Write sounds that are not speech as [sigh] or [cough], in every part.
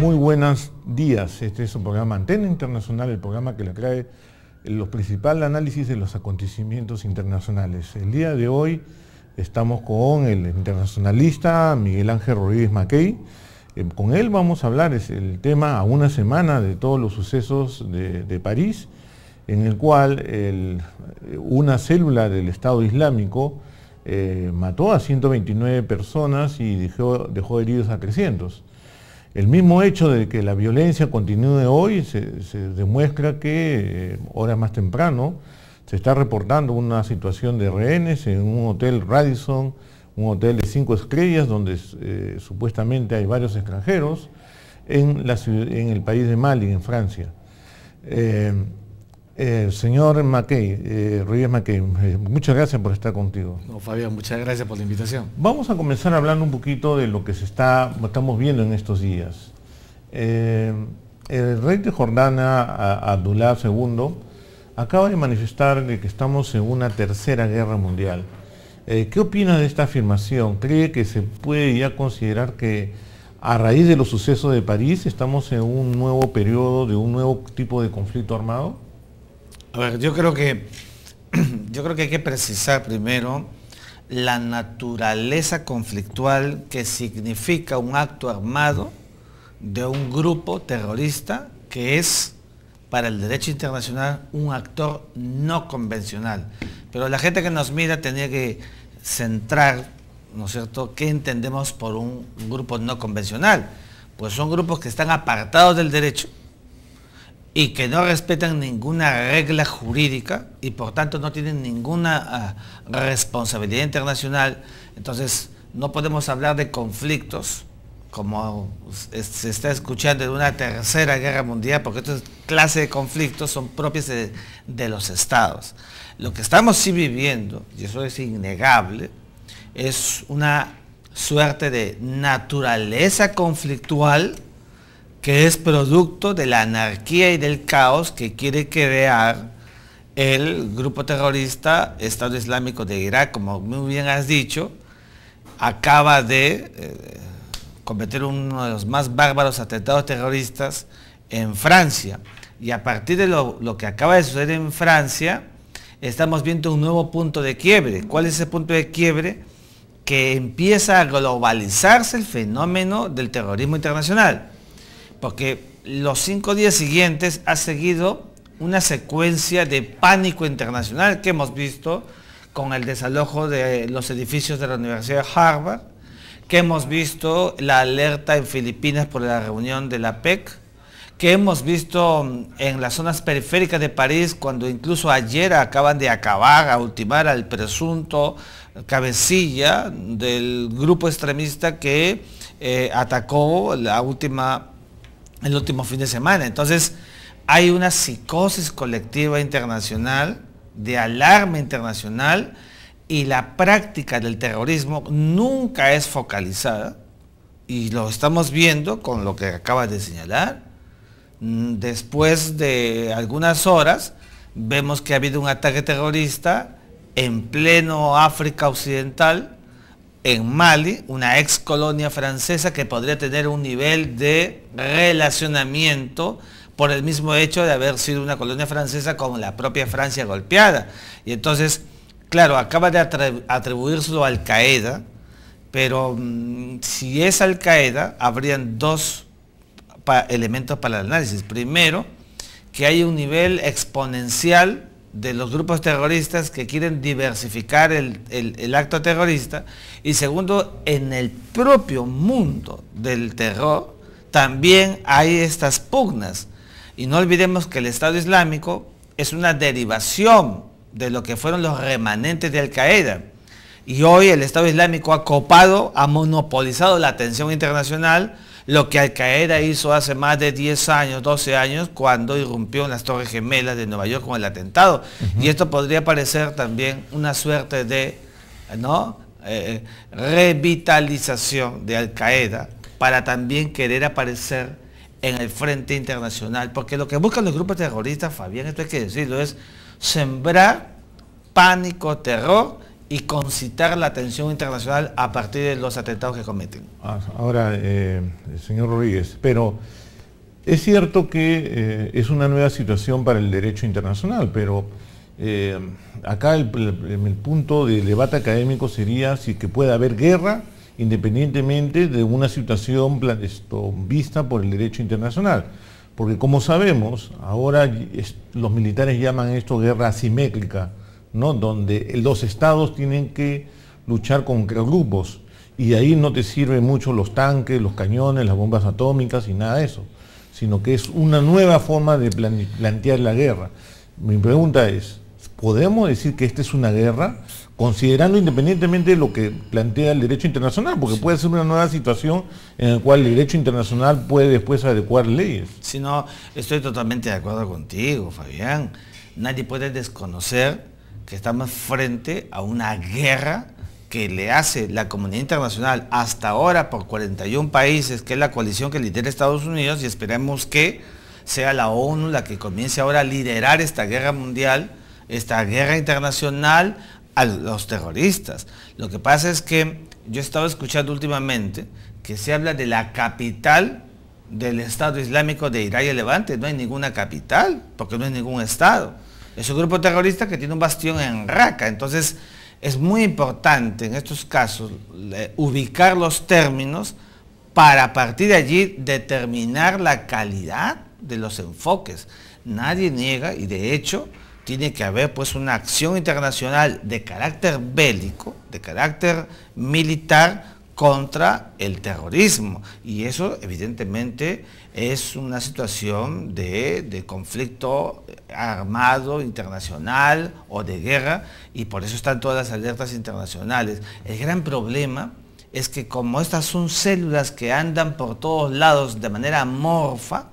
Muy buenos días. Este es un programa Antena Internacional, el programa que le trae los principales análisis de los acontecimientos internacionales. El día de hoy estamos con el internacionalista Miguel Ángel Rodríguez Mackey. Eh, con él vamos a hablar es el tema a una semana de todos los sucesos de, París, en el cual una célula del Estado Islámico eh, mató a 129 personas y dejó, dejó heridos a 300. El mismo hecho de que la violencia continúe hoy se, demuestra que eh, horas más temprano se está reportando una situación de rehenes en un hotel Radisson, un hotel de cinco estrellas donde eh, supuestamente hay varios extranjeros en, el país de Mali, en Francia. Eh, eh, señor Mackey, eh, Mackey, eh, muchas gracias por estar contigo. No, Fabián, muchas gracias por la invitación. Vamos a comenzar hablando un poquito de lo que se está, estamos viendo en estos días. Eh, el rey de Jordana, Abdullah II, acaba de manifestar que estamos en una tercera guerra mundial. ¿Qué opina de esta afirmación? ¿Cree que se puede ya considerar que a raíz de los sucesos de París estamos en un nuevo periodo de un nuevo tipo de conflicto armado? A ver, yo creo que [clears throat] yo creo que hay que precisar primero la naturaleza conflictual que significa un acto armado de un grupo terrorista que es para el derecho internacional un actor no convencional. Pero la gente que nos mira tenía que centrar, ¿no es cierto?, qué entendemos por un grupo no convencional. Pues son grupos que están apartados del derecho, y que no respetan ninguna regla jurídica y por tanto no tienen ninguna ah, responsabilidad internacional, entonces no podemos hablar de conflictos como se está escuchando en una tercera guerra mundial, porque esta clase de conflictos son propias de, los estados. Lo que estamos sí viviendo, y eso es innegable, es una suerte de naturaleza conflictual que es producto de la anarquía y del caos que quiere crear el grupo terrorista Estado Islámico de Irak, como muy bien has dicho, acaba de eh, cometer uno de los más bárbaros atentados terroristas en Francia. Y a partir de lo, que acaba de suceder en Francia, estamos viendo un nuevo punto de quiebre. ¿Cuál es ese punto de quiebre? Que empieza a globalizarse el fenómeno del terrorismo internacional. Porque los cinco días siguientes ha seguido una secuencia de pánico internacional que hemos visto con el desalojo de los edificios de la Universidad de Harvard, que hemos visto la alerta en Filipinas por la reunión de la PEC, que hemos visto mm, en las zonas periféricas de París, cuando incluso ayer acaban de acabar, a ultimar al presunto cabecilla del grupo extremista que eh, atacó la última el último fin de semana. Entonces, hay una psicosis colectiva internacional, de alarma internacional, y la práctica del terrorismo nunca es focalizada, y lo estamos viendo con lo que acabas de señalar. Mm, después de algunas horas, vemos que ha habido un ataque terrorista en pleno África Occidental, en Mali, una ex colonia francesa que podría tener un nivel de relacionamiento por el mismo hecho de haber sido una colonia francesa con la propia Francia golpeada. Y entonces, claro, acaba de atribuírselo a Al Qaeda, pero mm, si es Al Qaeda, habrían dos elementos para el análisis. Primero, que hay un nivel exponencial de los grupos terroristas que quieren diversificar el, acto terrorista y segundo, en el propio mundo del terror también hay estas pugnas. Y no olvidemos que el Estado Islámico es una derivación de lo que fueron los remanentes de Al-Qaeda. Y hoy el Estado Islámico ha copado, ha monopolizado la atención internacional lo que Al Qaeda hizo hace más de 10 años, 12 años, cuando irrumpió en las Torres Gemelas de Nueva York con el atentado. Y esto podría parecer también una suerte de ¿no? Eh, eh, revitalización de Al Qaeda para también querer aparecer en el frente internacional. Porque lo que buscan los grupos terroristas, Fabián, esto hay que decirlo, es sembrar pánico, terror y concitar la atención internacional a partir de los atentados que cometen. Ah, ahora, eh, señor Rodríguez, pero es cierto que eh, es una nueva situación para el derecho internacional, pero eh, acá el, punto de debate académico sería si que puede haber guerra independientemente de una situación vista por el derecho internacional. Porque como sabemos, ahora los militares llaman esto guerra asimétrica ¿no? donde los estados tienen que luchar con grupos y ahí no te sirven mucho los tanques, los cañones, las bombas atómicas y nada de eso, sino que es una nueva forma de plantear la guerra. Mi pregunta es, ¿podemos decir que esta es una guerra? Considerando independientemente de lo que plantea el derecho internacional, porque puede ser una nueva situación en la cual el derecho internacional puede después adecuar leyes. Si no, estoy totalmente de acuerdo contigo, Fabián. Nadie puede desconocer que estamos frente a una guerra que le hace la comunidad internacional hasta ahora por 41 países, que es la coalición que lidera Estados Unidos, y esperemos que sea la ONU la que comience ahora a liderar esta guerra mundial, esta guerra internacional a los terroristas. Lo que pasa es que yo he estado escuchando últimamente que se habla de la capital del Estado Islámico de Irak y Levante. No hay ninguna capital, porque no hay ningún Estado. Es un grupo terrorista que tiene un bastión en Raqqa. Entonces, es muy importante en estos casos eh, ubicar los términos para a partir de allí determinar la calidad de los enfoques. Nadie niega y de hecho tiene que haber pues una acción internacional de carácter bélico, de carácter militar contra el terrorismo y eso evidentemente es una situación de, conflicto armado internacional o de guerra y por eso están todas las alertas internacionales. El gran problema es que como estas son células que andan por todos lados de manera amorfa,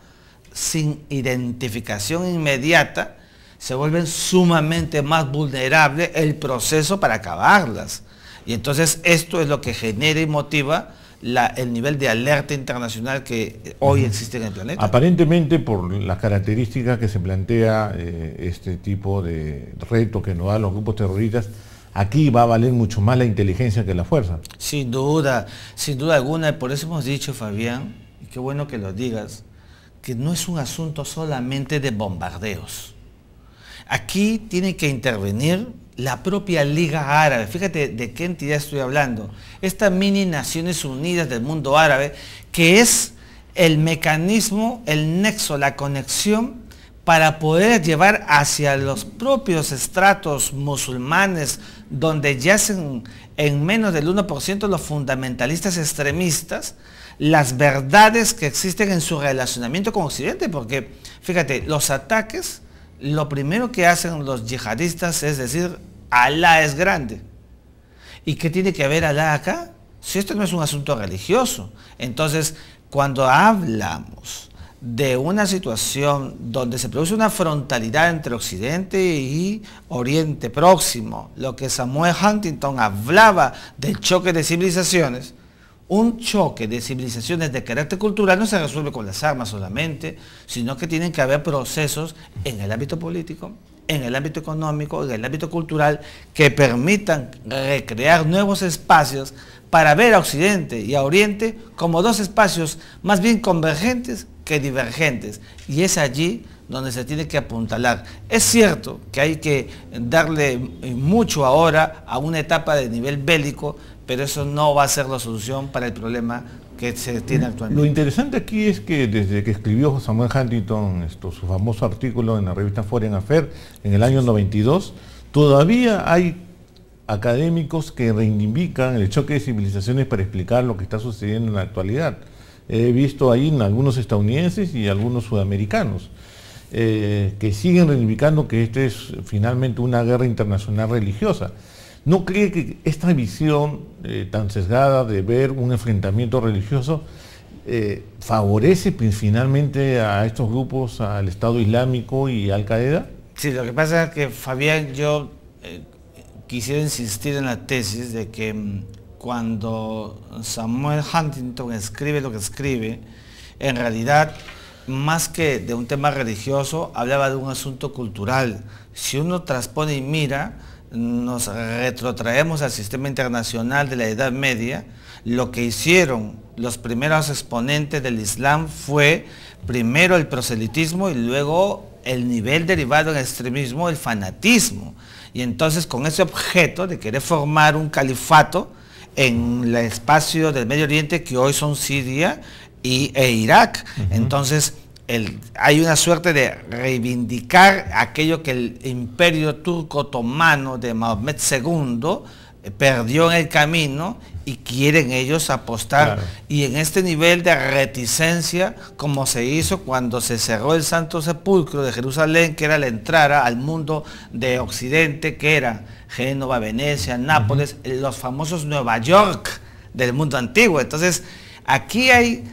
sin identificación inmediata, se vuelven sumamente más vulnerables el proceso para acabarlas. Y entonces esto es lo que genera y motiva el nivel de alerta internacional que eh, hoy existe en el planeta. Aparentemente, por las características que se plantea eh, este tipo de reto que nos dan los grupos terroristas, aquí va a valer mucho más la inteligencia que la fuerza. Sin duda, sin duda alguna. Por eso hemos dicho, Fabián, y qué bueno que lo digas, que no es un asunto solamente de bombardeos. Aquí tiene que intervenir la propia Liga Árabe. Fíjate de qué entidad estoy hablando. Esta mini Naciones Unidas del mundo árabe, que es el mecanismo, el nexo, la conexión para poder llevar hacia los propios estratos musulmanes, donde yacen en menos del 1% los fundamentalistas extremistas, las verdades que existen en su relacionamiento con Occidente, porque fíjate, los ataques lo primero que hacen los yihadistas es decir, Alá es grande. ¿Y qué tiene que ver Alá acá? Si esto no es un asunto religioso. Entonces, cuando hablamos de una situación donde se produce una frontalidad entre Occidente y Oriente Próximo, lo que Samuel Huntington hablaba del choque de civilizaciones, un choque de civilizaciones de carácter cultural no se resuelve con las armas solamente, sino que tienen que haber procesos en el ámbito político, en el ámbito económico, en el ámbito cultural, que permitan recrear nuevos espacios para ver a Occidente y a Oriente como dos espacios más bien convergentes que divergentes. Y es allí donde se tiene que apuntalar. Es cierto que hay que darle mucho ahora a una etapa de nivel bélico, pero eso no va a ser la solución para el problema que se tiene actualmente. Lo interesante aquí es que desde que escribió Samuel Huntington su famoso artículo en la revista Foreign Affairs en el año 92, todavía hay académicos que reivindican el choque de civilizaciones para explicar lo que está sucediendo en la actualidad. He visto ahí en algunos estadounidenses y algunos sudamericanos. Eh, que siguen reivindicando que esta es finalmente una guerra internacional religiosa. ¿No cree que esta visión eh, tan sesgada de ver un enfrentamiento religioso eh, favorece finalmente a estos grupos, al Estado Islámico y Al Qaeda? Sí, lo que pasa es que Fabián, yo eh, quisiera insistir en la tesis de que mm, cuando Samuel Huntington escribe lo que escribe, en realidad, más que de un tema religioso, hablaba de un asunto cultural. Si uno transpone y mira, nos retrotraemos al sistema internacional de la Edad Media, lo que hicieron los primeros exponentes del Islam fue primero el proselitismo y luego el nivel derivado en extremismo, el fanatismo. Y entonces con ese objeto de querer formar un califato en el espacio del Medio Oriente que hoy son Siria y, e Irak. Entonces hay una suerte de reivindicar aquello que el imperio turco otomano de Mahomet II eh, perdió en el camino y quieren ellos apostar. Y en este nivel de reticencia, como se hizo cuando se cerró el Santo Sepulcro de Jerusalén, que era la entrada al mundo de Occidente, que era Génova, Venecia, Nápoles, los famosos Nueva York del mundo antiguo. Entonces, aquí hay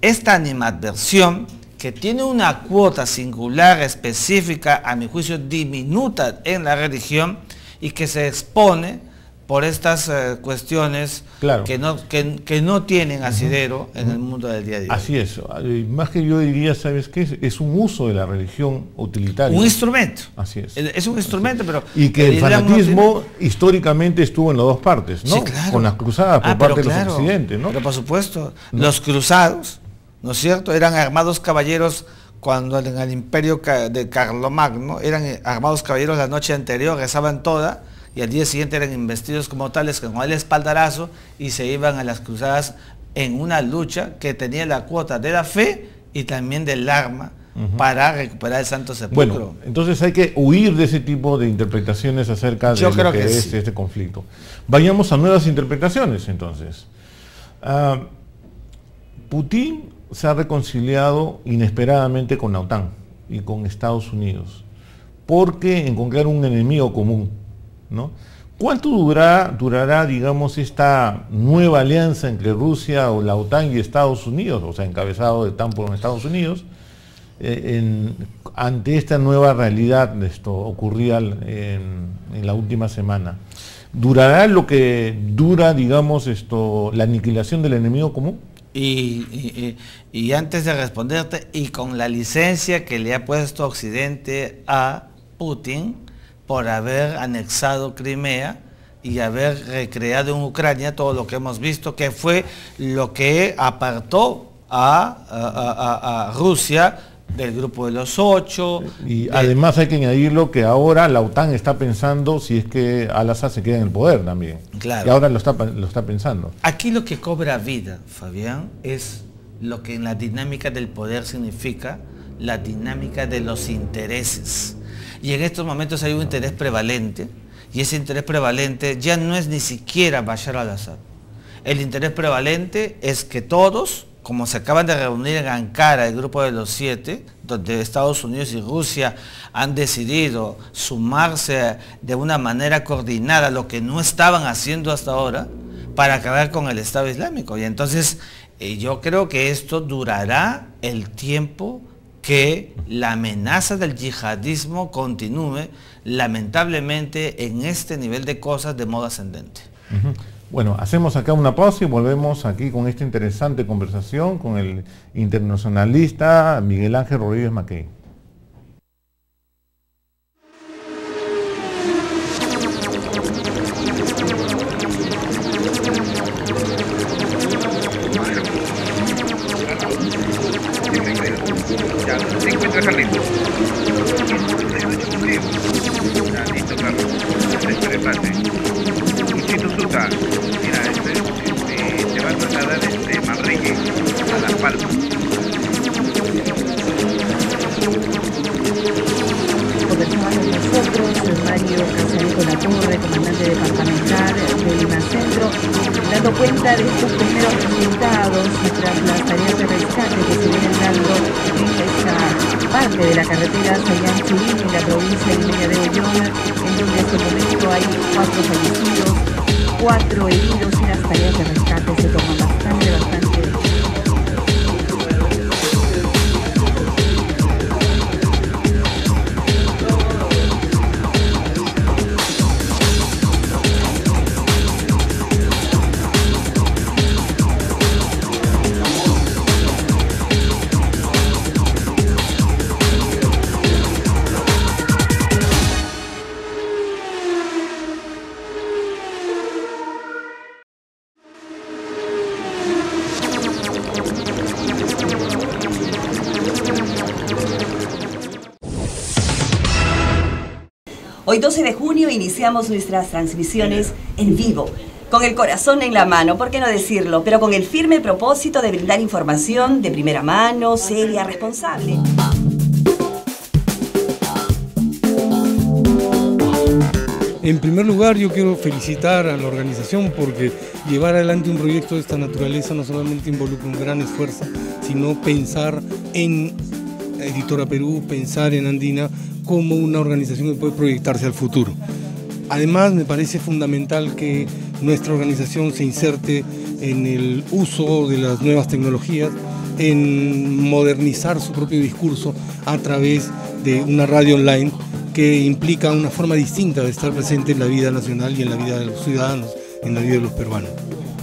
esta animadversión que tiene una cuota singular, específica, a mi juicio diminuta en la religión y que se expone por estas eh, cuestiones que, no, que, no tienen asidero en el mundo del día a día. Así es. Ah, más que yo diría, ¿sabes qué? Es, un uso de la religión utilitaria. Un instrumento. Así es. Es un instrumento, pero... Y que el fanatismo históricamente estuvo en las dos partes, ¿no? Sí, claro. Con las cruzadas ah, por parte de los occidentes, ¿no? Pero por supuesto, los cruzados ¿no es cierto? Eran armados caballeros cuando en el imperio de Carlomagno, eran armados caballeros la noche anterior, rezaban toda, y al día siguiente eran investidos como tales, con el espaldarazo, y se iban a las cruzadas en una lucha que tenía la cuota de la fe y también del arma para recuperar el Santo Sepulcro. Bueno, entonces hay que huir de ese tipo de interpretaciones acerca de este conflicto. Vayamos a nuevas interpretaciones entonces. Ah, Putin se ha reconciliado inesperadamente con la OTAN y con Estados Unidos, porque encontrar un enemigo común. ¿no? ¿Cuánto durará, durará, digamos, esta nueva alianza entre Rusia o la OTAN y Estados Unidos, o sea, encabezado de TAN por Estados Unidos, eh, ante esta nueva realidad de esto ocurrida en, en la última semana? ¿Durará lo que dura, digamos, esto, la aniquilación del enemigo común? Y, antes de responderte, y con la licencia que le ha puesto Occidente a Putin por haber anexado Crimea y haber recreado en Ucrania todo lo que hemos visto, que fue lo que apartó a Rusia del grupo de los ocho. Y además hay que añadirlo que ahora la OTAN está pensando si es que Al-Assad se queda en el poder también. Claro. Y ahora lo está, lo está pensando. Aquí lo que cobra vida, Fabián, es lo que en la dinámica del poder significa la dinámica de los intereses. Y en estos momentos hay un interés prevalente, y ese interés prevalente ya no es ni siquiera Bashar al-Assad. El interés prevalente es que todos como se acaban de reunir en Ankara el grupo de los siete, donde Estados Unidos y Rusia han decidido sumarse de una manera coordinada, lo que no estaban haciendo hasta ahora, para acabar con el Estado Islámico. Y entonces eh, yo creo que esto durará el tiempo que la amenaza del yihadismo continúe, lamentablemente, en este nivel de cosas de modo ascendente. Bueno, hacemos acá una pausa y volvemos aquí con esta interesante conversación con el internacionalista Miguel Ángel Rodríguez Maqué. de estos primeros resultados y tras las tareas de rescate que se vienen dando en esta parte de la carretera Sayán Churín, en la provincia de Ollona, en donde en el momento hay cuatro fallecidos, cuatro heridos y las tareas de rescate se toman bastante, bastante Hoy 12 de junio iniciamos nuestras transmisiones en vivo, con el corazón en la mano, ¿por qué no decirlo? Pero con el firme propósito de brindar información de primera mano, seria, responsable. En primer lugar, yo quiero felicitar a la organización porque llevar adelante un proyecto de esta naturaleza no solamente involucra un gran esfuerzo, sino pensar en Editora Perú, pensar en Andina, como una organización que puede proyectarse al futuro. Además, me parece fundamental que nuestra organización se inserte en el uso de las nuevas tecnologías, en modernizar su propio discurso a través de una radio online que implica una forma distinta de estar presente en la vida nacional y en la vida de los ciudadanos, en la vida de los peruanos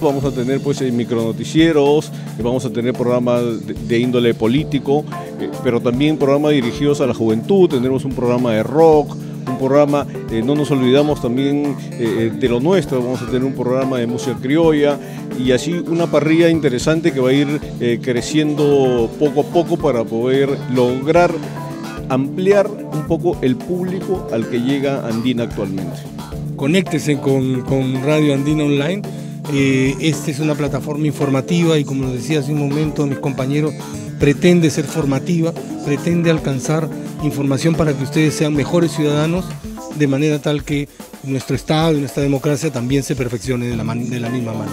vamos a tener pues micronoticieros, eh, vamos a tener programas de, índole político, eh, pero también programas dirigidos a la juventud, tendremos un programa de rock, un programa, eh, no nos olvidamos también de lo nuestro, vamos a tener un programa de música criolla y así una parrilla interesante que va a ir creciendo poco a poco para poder lograr ampliar un poco el público al que llega Andina actualmente. Conéctese con, con Radio Andina Online eh, esta es una plataforma informativa y como lo decía hace un momento mis compañeros, pretende ser formativa, pretende alcanzar información para que ustedes sean mejores ciudadanos de manera tal que nuestro Estado y nuestra democracia también se perfeccione de la, de la misma mano.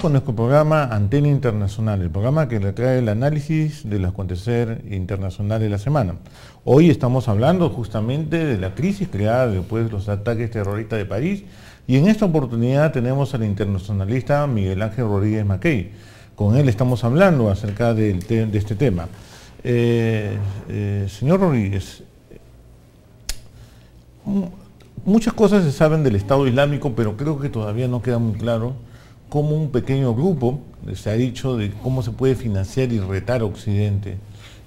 con nuestro programa Antena Internacional, el programa que le trae el análisis del acontecer internacional de la semana. Hoy estamos hablando justamente de la crisis creada después de los ataques terroristas de París y en esta oportunidad tenemos al internacionalista Miguel Ángel Rodríguez Mackey. Con él estamos hablando acerca de este tema. Eh, eh, señor Rodríguez, muchas cosas se saben del Estado Islámico, pero creo que todavía no queda muy claro como un pequeño grupo se ha dicho de cómo se puede financiar y retar Occidente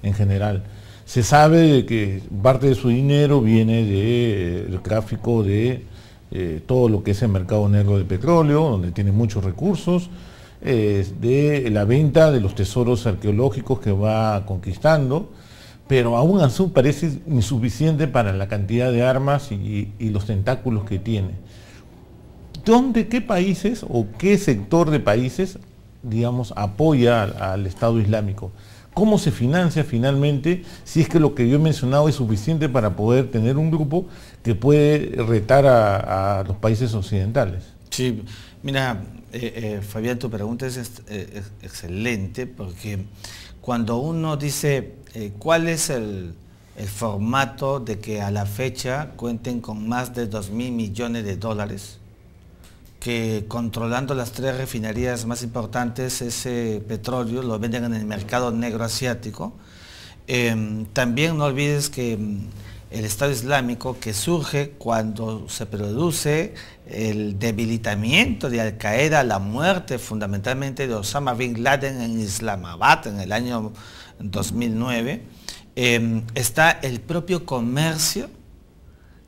en general. Se sabe que parte de su dinero viene del eh, tráfico de eh, todo lo que es el mercado negro de petróleo, donde tiene muchos recursos, eh, de la venta de los tesoros arqueológicos que va conquistando, pero aún así parece insuficiente para la cantidad de armas y los tentáculos que tiene. ¿Dónde, qué países o qué sector de países, digamos, apoya al, Estado Islámico? ¿Cómo se financia finalmente si es que lo que yo he mencionado es suficiente para poder tener un grupo que puede retar a, los países occidentales? Sí, mira, eh, eh, Fabián, tu pregunta es, eh, excelente porque cuando uno dice cuál es el, formato de que a la fecha cuenten con más de 2 mil millones de dólares que controlando las tres refinerías más importantes, ese petróleo lo venden en el mercado negro asiático. Em, también no olvides que em, el Estado Islámico que surge cuando se produce el debilitamiento de Al Qaeda, la muerte fundamentalmente de Osama Bin Laden en Islamabad en el año 2009, em, está el propio comercio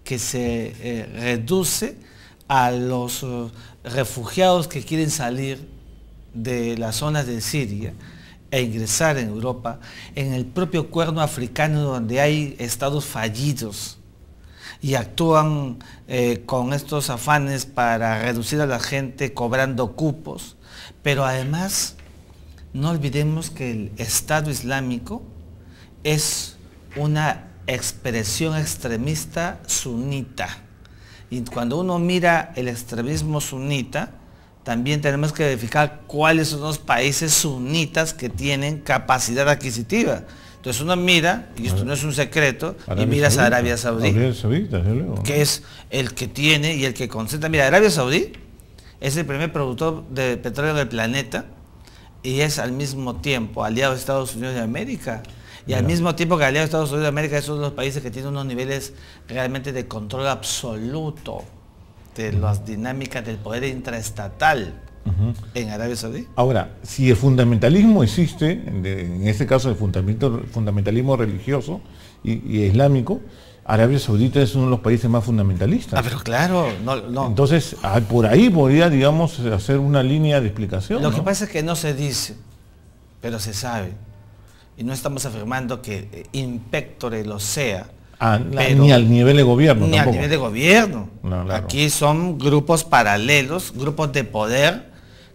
que se eh, reduce a los eh, refugiados que quieren salir de las zonas de Siria e ingresar en Europa, en el propio cuerno africano donde hay estados fallidos y actúan eh, con estos afanes para reducir a la gente cobrando cupos, pero además no olvidemos que el Estado Islámico es una expresión extremista sunita y cuando uno mira el extremismo sunita, también tenemos que verificar cuáles son los países sunitas que tienen capacidad adquisitiva. Entonces uno mira, y esto no es un secreto, y miras a Arabia Saudí. Saudita, Que es el que tiene y el que concentra. Mira, Arabia Saudí es el primer productor de petróleo del planeta y es al mismo tiempo aliado de Estados Unidos de América. Y al mismo tiempo que de Estados Unidos de América es uno de los países que tiene unos niveles realmente de control absoluto de las dinámicas del poder intraestatal en Arabia Saudí. Ahora, si el fundamentalismo existe, en este caso el fundamentalismo religioso y, islámico, Arabia Saudita es uno de los países más fundamentalistas. Ah, pero claro, no, Entonces, ah, por ahí podría, digamos, hacer una línea de explicación. Lo que pasa es que no se dice, pero se sabe y no estamos afirmando que eh, impectore lo sea. Ah, ni al nivel de gobierno. Ni al nivel de gobierno. Aquí son grupos paralelos, grupos de poder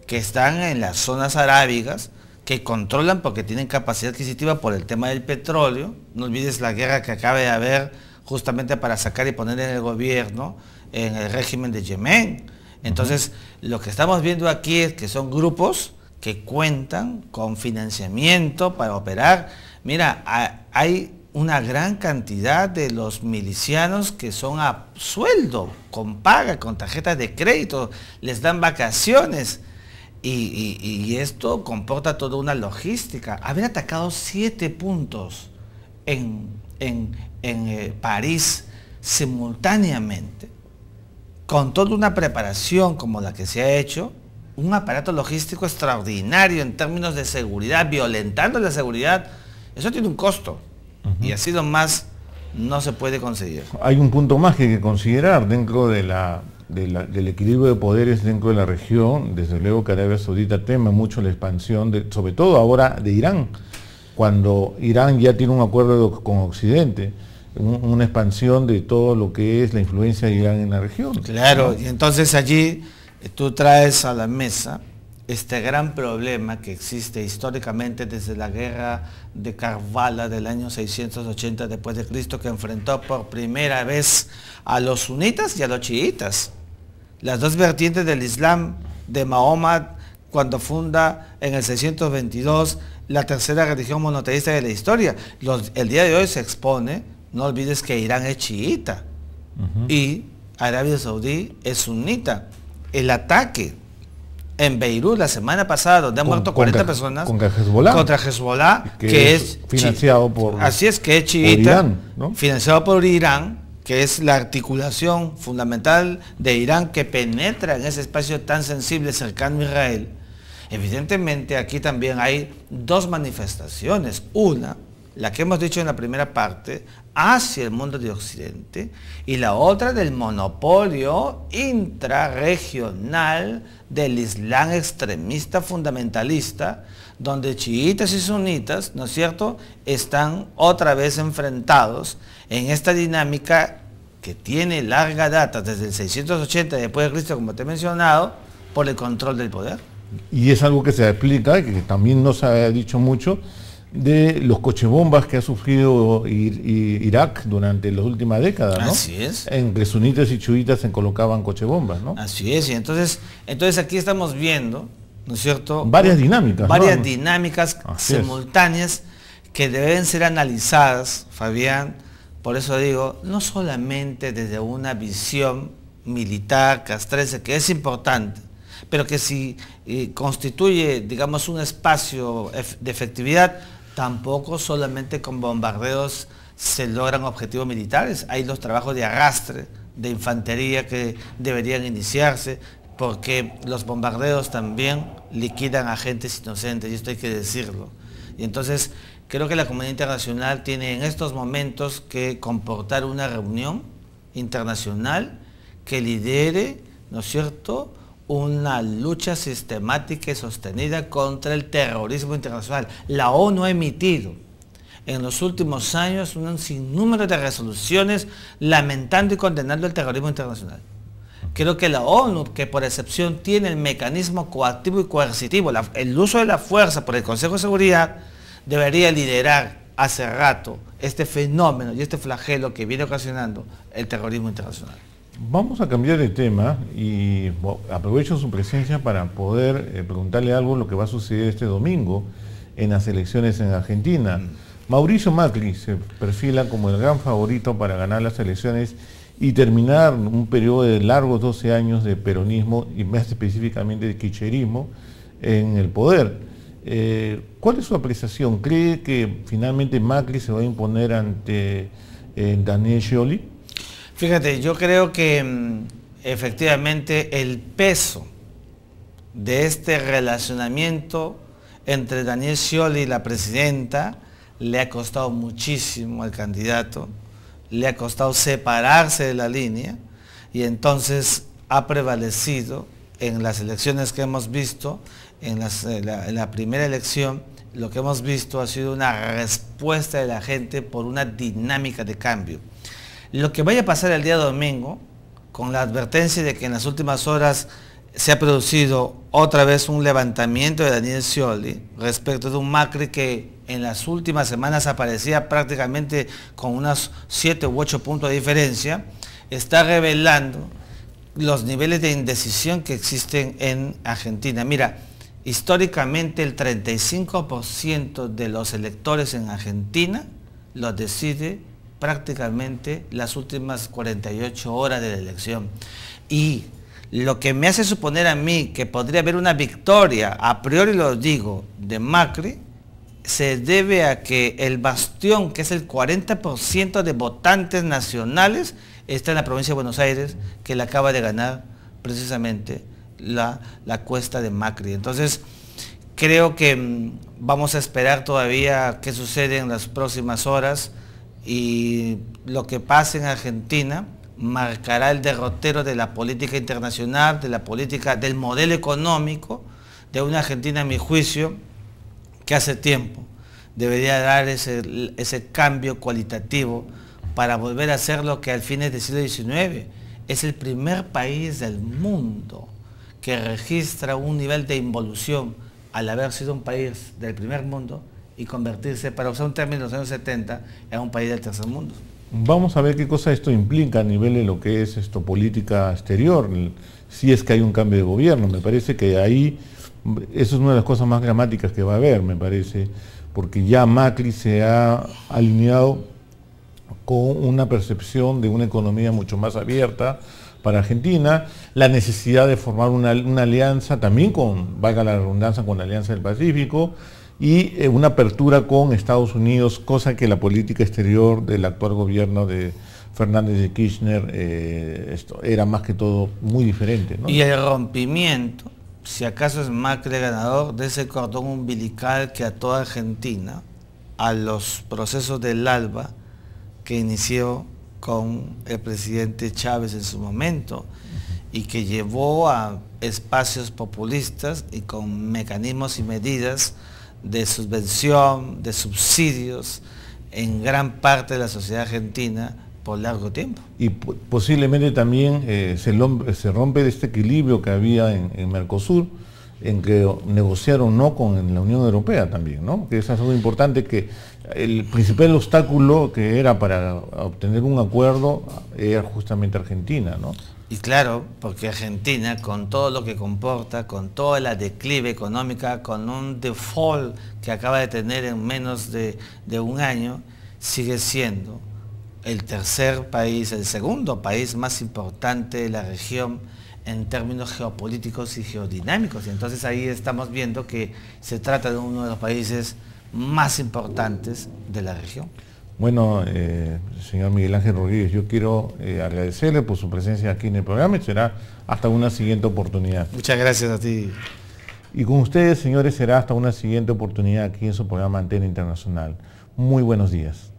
que están en las zonas arábigas, que controlan porque tienen capacidad adquisitiva por el tema del petróleo. No olvides la guerra que acaba de haber justamente para sacar y poner en el gobierno, en el régimen de Yemen. Entonces, lo que estamos viendo aquí es que son grupos que cuentan con financiamiento para operar. Mira, hay una gran cantidad de los milicianos que son a sueldo, con paga, con tarjetas de crédito, les dan vacaciones. Y, esto comporta toda una logística. Haber atacado siete puntos en, eh, París simultáneamente, con toda una preparación como la que se ha hecho, un aparato logístico extraordinario en términos de seguridad, violentando la seguridad, eso tiene un costo. Y así lo más no se puede conseguir. Hay un punto más que hay que considerar dentro de la, del equilibrio de poderes dentro de la región. Desde luego que Arabia Saudita teme mucho la expansión, sobre todo ahora de Irán, cuando Irán ya tiene un acuerdo con Occidente una expansión de todo lo que es la influencia de Irán en la región. Claro, y entonces allí eh, tú traes a la mesa este gran problema que existe históricamente desde la guerra de Karbala del año 680 después de Cristo que enfrentó por primera vez a los sunitas y a los chiitas, las dos vertientes del Islam de Mahoma cuando funda en el 622 la tercera religión monoteísta de la historia. el día de hoy se expone, no olvides que Irán es chiita y Arabia Saudí es sunita el ataque en Beirut la semana pasada, donde han muerto 40 personas. Contra Hezbollah. que, es, financiado por... Así es, que es financiado por Irán, que es la articulación fundamental de Irán que penetra en ese espacio tan sensible cercano a Israel. Evidentemente aquí también hay dos manifestaciones. Una, la que hemos dicho en la primera parte, hacia el mundo de Occidente y la otra del monopolio intrarregional del Islam extremista fundamentalista, donde chiitas y sunitas, ¿no es cierto?, están otra vez enfrentados en esta dinámica que tiene larga data desde el 680 después de Cristo, como te he mencionado, por el control del poder. Y es algo que se explica, que también no se ha dicho mucho, de los cochebombas que ha sufrido Irak durante las últimas décadas, ¿no? Así es. Entre sunitas y chuitas se colocaban cochebombas, ¿no? Así es, y entonces, entonces aquí estamos viendo, ¿no es cierto? Varias dinámicas. Varias dinámicas simultáneas que deben ser analizadas, Fabián, por eso digo, no solamente desde una visión militar, castrense, que es importante, pero que si eh, constituye, digamos, un espacio de efectividad, tampoco solamente con bombardeos se logran objetivos militares, hay los trabajos de arrastre, de infantería que deberían iniciarse, porque los bombardeos también liquidan a agentes inocentes, y esto hay que decirlo. Y entonces creo que la comunidad internacional tiene en estos momentos que comportar una reunión internacional que lidere, ¿no es cierto?, una lucha sistemática y sostenida contra el terrorismo internacional. La ONU ha emitido en los últimos años un sinnúmero de resoluciones lamentando y condenando el terrorismo internacional. Creo que la ONU, que por excepción tiene el mecanismo coactivo y coercitivo, el uso de la fuerza por el Consejo de Seguridad, debería liderar hace rato este fenómeno y este flagelo que viene ocasionando el terrorismo internacional. Vamos a cambiar de tema y aprovecho su presencia para poder eh, preguntarle algo lo que va a suceder este domingo en las elecciones en Argentina. Mm. Mauricio Macri se perfila como el gran favorito para ganar las elecciones y terminar un periodo de largos 12 años de peronismo y más específicamente de quicherismo en el poder. Eh, ¿Cuál es su apreciación? ¿Cree que finalmente Macri se va a imponer ante eh, Daniel Scioli? Fíjate, yo creo que mm, efectivamente el peso de este relacionamiento entre Daniel Scioli y la presidenta le ha costado muchísimo al candidato, le ha costado separarse de la línea y entonces ha prevalecido en las elecciones que hemos visto, en, eh, en la primera elección, lo que hemos visto ha sido una respuesta de la gente por una dinámica de cambio. Lo que vaya a pasar el día domingo, con la advertencia de que en las últimas horas se ha producido otra vez un levantamiento de Daniel Scioli respecto de un Macri que en las últimas semanas aparecía prácticamente con unos 7 u 8 puntos de diferencia, está revelando los niveles de indecisión que existen en Argentina. Mira, históricamente el 35% de los electores en Argentina los decide prácticamente las últimas 48 horas de la elección. Y lo que me hace suponer a mí que podría haber una victoria, a priori lo digo, de Macri, se debe a que el bastión, que es el 40% de votantes nacionales, está en la provincia de Buenos Aires, que le acaba de ganar precisamente la, cuesta de Macri. Entonces, creo que mm, vamos a esperar todavía qué sucede en las próximas horas y lo que pase en Argentina marcará el derrotero de la política internacional, de la política, del modelo económico de una Argentina, a mi juicio, que hace tiempo debería dar ese, ese cambio cualitativo para volver a ser lo que al fines del siglo XIX es el primer país del mundo que registra un nivel de involución al haber sido un país del primer mundo y convertirse, para usar un término de los años 70, en un país del tercer mundo. Vamos a ver qué cosa esto implica a nivel de lo que es esto política exterior, si es que hay un cambio de gobierno. Me parece que ahí, eso es una de las cosas más dramáticas que va a haber, me parece, porque ya Macri se ha alineado con una percepción de una economía mucho más abierta para Argentina, la necesidad de formar una, una alianza también con, valga la redundancia, con la Alianza del Pacífico, y eh, una apertura con Estados Unidos, cosa que la política exterior del actual gobierno de Fernández de Kirchner eh, era más que todo muy diferente. Y el rompimiento, si acaso es Macri ganador, de ese cordón umbilical que a toda Argentina a los procesos del ALBA que inició con el presidente Chávez en su momento y que llevó a espacios populistas y con mecanismos y medidas de subvención, de subsidios en gran parte de la sociedad argentina por largo tiempo. Y posiblemente también eh, se, se, rompe este equilibrio que había en, en, Mercosur, en que negociaron no con la Unión Europea también, ¿no? Que es algo importante que el principal obstáculo que era para obtener un acuerdo era justamente Argentina, ¿no? Y claro, porque Argentina, con todo lo que comporta, con toda la declive económica, con un default que acaba de tener en menos de, un año, sigue siendo el tercer país, el segundo país más importante de la región en términos geopolíticos y geodinámicos. Y entonces ahí estamos viendo que se trata de uno de los países más importantes de la región. Bueno, eh, señor Miguel Ángel Rodríguez, yo quiero eh, agradecerle por su presencia aquí en el programa y será hasta una siguiente oportunidad. Muchas gracias a ti. Y con ustedes, señores, será hasta una siguiente oportunidad aquí en su programa Antena Internacional. Muy buenos días.